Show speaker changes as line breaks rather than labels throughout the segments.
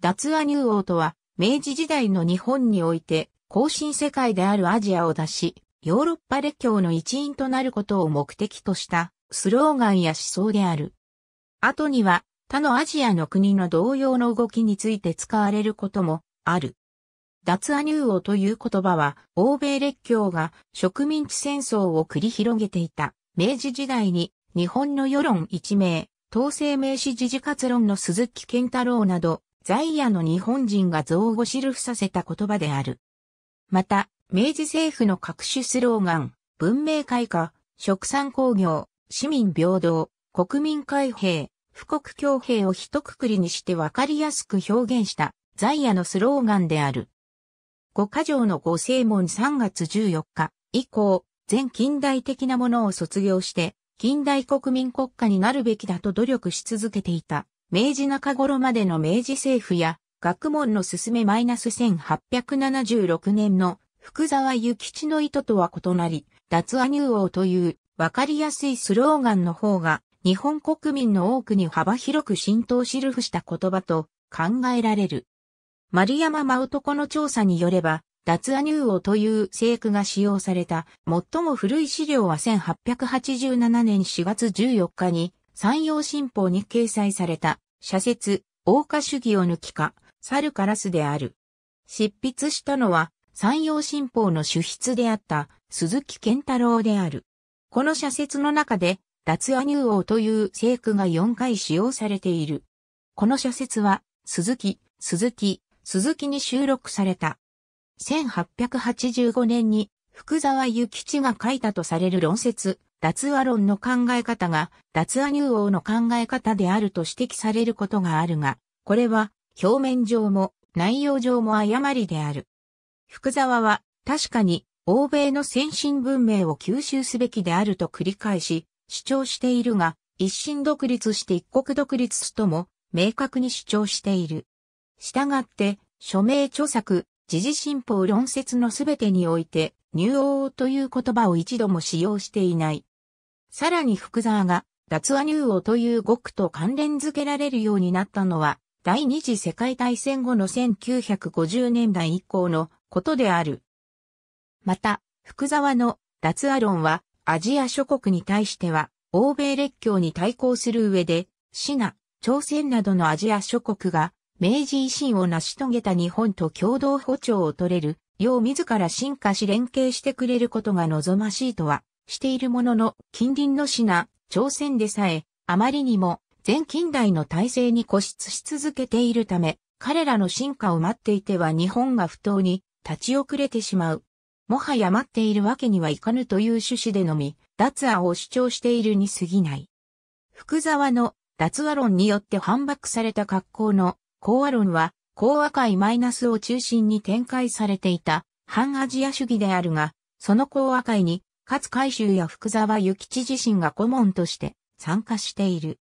脱亜入王とは、明治時代の日本において、後進世界であるアジアを出し、ヨーロッパ列強の一員となることを目的としたスローガンや思想である。後には他のアジアの国の同様の動きについて使われることもある。脱アニュー王という言葉は、欧米列強が植民地戦争を繰り広げていた明治時代に日本の世論一名、統制名詞時事活論の鈴木健太郎など在野の日本人が造語シルフさせた言葉である。また、明治政府の各種スローガン、文明開化、食産工業、市民平等、国民開閉、富国強兵を一括りにしてわかりやすく表現した在野のスローガンである。五箇条の五正門3月14日以降、全近代的なものを卒業して、近代国民国家になるべきだと努力し続けていた明治中頃までの明治政府や学問の進め -1876 年の福沢諭吉の意図とは異なり、脱アニュー王というわかりやすいスローガンの方が日本国民の多くに幅広く浸透しるふした言葉と考えられる。丸山真男の調査によれば、脱アニュー王という聖句が使用された最も古い資料は1887年4月14日に山陽新報に掲載された、社説、王家主義を抜きか、猿カラスである。執筆したのは、山陽新報の主筆であった鈴木健太郎である。この社説の中で、脱亜乳王という聖句が4回使用されている。この社説は、鈴木、鈴木、鈴木に収録された。1885年に福沢諭吉が書いたとされる論説、脱ア論の考え方が脱ア入王の考え方であると指摘されることがあるが、これは表面上も内容上も誤りである。福沢は確かに欧米の先進文明を吸収すべきであると繰り返し主張しているが、一心独立して一国独立とも明確に主張している。したがって、署名著作、時事新報論説のすべてにおいて、入王という言葉を一度も使用していない。さらに福沢が脱亜入王という語句と関連付けられるようになったのは、第二次世界大戦後の1950年代以降のことである。また、福沢の脱亜論は、アジア諸国に対しては、欧米列強に対抗する上で、シナ、朝鮮などのアジア諸国が、明治維新を成し遂げた日本と共同歩調を取れる、よう自ら進化し連携してくれることが望ましいとは、しているものの、近隣の品、朝鮮でさえ、あまりにも、全近代の体制に固執し続けているため、彼らの進化を待っていては日本が不当に立ち遅れてしまう。もはや待っているわけにはいかぬという趣旨でのみ、脱亜を主張しているに過ぎない。福沢の脱亜論によって反駁された格好の講和論は、講和界マイナスを中心に展開されていた反アジア主義であるが、その講和界に勝海舟や福沢諭吉自身が顧問として参加している。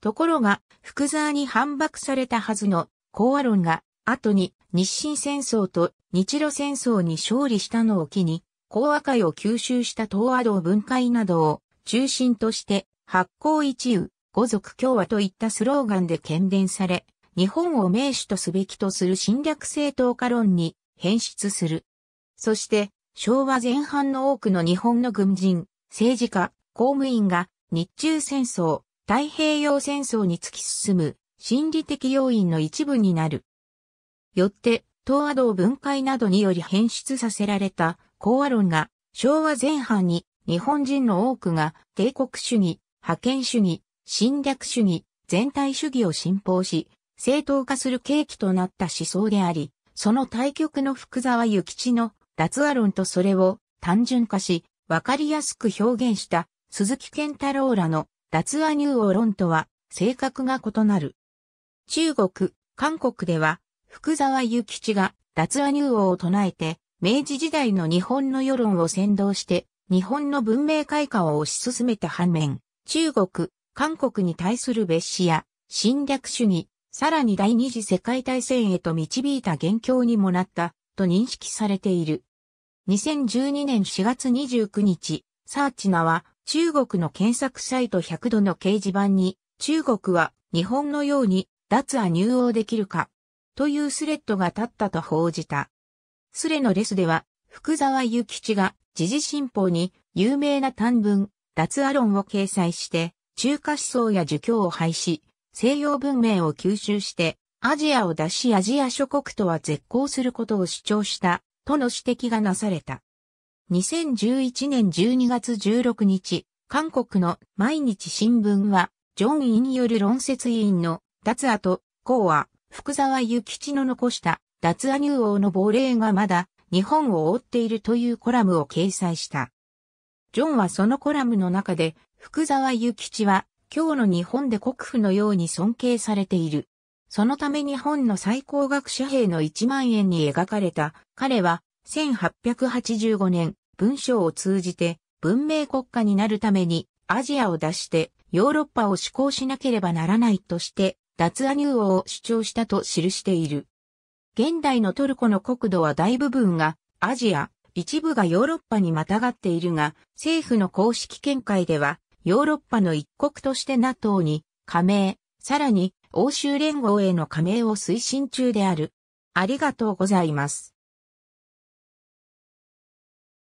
ところが、福沢に反駁されたはずの講和論が、後に日清戦争と日露戦争に勝利したのを機に、講和会を吸収した東和道分解などを中心として、発行一遊、五族共和といったスローガンで喧伝され、日本を名手とすべきとする侵略正当化論に変質する。そして、昭和前半の多くの日本の軍人、政治家、公務員が日中戦争、太平洋戦争に突き進む心理的要因の一部になる。よって、東亜道分解などにより変質させられた講和論が昭和前半に日本人の多くが帝国主義、覇権主義、侵略主義、全体主義を信奉し、正当化する契機となった思想であり、その対極の福沢諭吉の脱話論とそれを単純化し、わかりやすく表現した鈴木健太郎らの脱話入王論とは性格が異なる。中国、韓国では福沢諭吉が脱話入王を唱えて、明治時代の日本の世論を先導して日本の文明開化を推し進めた反面、中国、韓国に対する蔑視や侵略主義、さらに第二次世界大戦へと導いた元凶にもなったと認識されている。2012年4月29日、サーチナは中国の検索サイト100度の掲示板に中国は日本のように脱ア入王できるかというスレッドが立ったと報じた。スレのレスでは福沢諭吉が時事新報に有名な短文脱ア論を掲載して中華思想や儒教を廃止、西洋文明を吸収してアジアを脱しアジア諸国とは絶交することを主張したとの指摘がなされた。2011年12月16日、韓国の毎日新聞は、ジョン・インによる論説委員の脱アと、コア、福沢諭吉の残した脱ア入王の亡霊がまだ日本を覆っているというコラムを掲載した。ジョンはそのコラムの中で、福沢諭吉は、今日の日本で国府のように尊敬されている。そのため日本の最高額紙幣の1万円に描かれた、彼は1885年、文章を通じて文明国家になるためにアジアを出してヨーロッパを施行しなければならないとして脱アニュー王を主張したと記している。現代のトルコの国土は大部分がアジア、一部がヨーロッパにまたがっているが、政府の公式見解ではヨーロッパの一国として NATO に加盟、さらに欧州連合への加盟を推進中である。ありがとうございます。